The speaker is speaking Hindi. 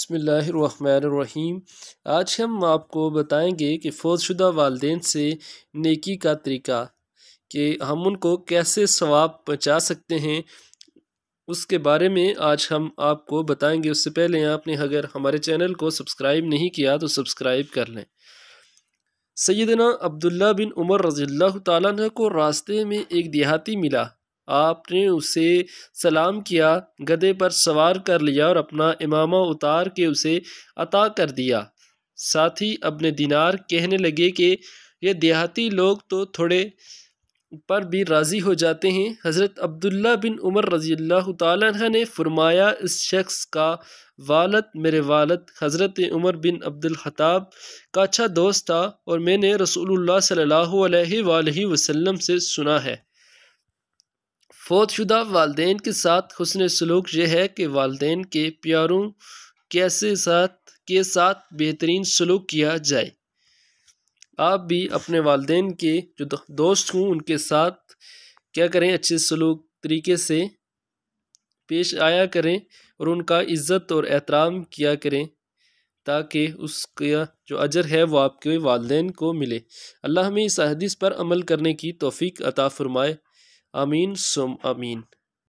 बसमीम आज हम आपको बताएंगे कि फौजशुदा वालदे से नेकी का तरीका कि हम उनको कैसे सवाब पहुँचा सकते हैं उसके बारे में आज हम आपको बताएंगे उससे पहले आपने अगर हमारे चैनल को सब्सक्राइब नहीं किया तो सब्सक्राइब कर लें सैदना अब्दुल्ला बिन उमर रज़ी तु को रास्ते में एक देहाती मिला आपने उसे सलाम किया गधे पर सवार कर लिया और अपना इमामा उतार के उसे अता कर दिया साथी अपने दिनार कहने लगे कि ये देहाती लोग तो थोड़े पर भी राज़ी हो जाते हैं हज़रत अब्दुल्ला बिन उमर रज़ी तह ने फरमाया इस शख्स का वालद मेरे वालद हज़रत उमर बिन अब्दुलखताब का अच्छा दोस्त था और मैंने रसूलुल्लाह सल्लल्लाहु अलैहि वसल्लम से सुना है फौतशुदा वालदे के साथ हसन सलूक यह है कि वालदे के प्यारों कैसे साथ के साथ बेहतरीन सलूक किया जाए आप भी अपने वालदे के जो दोस्त हों उनके साथ क्या करें अच्छे सलूक तरीके से पेश आया करें और उनका इज़्ज़त और एहतराम किया करें ताकि उसका जो अजर है वो आपके वालदेन को मिले अल्लाह हमें इस हदीस पर अमल करने की तोफ़ी अता फ़रमाए Amin sum Amin.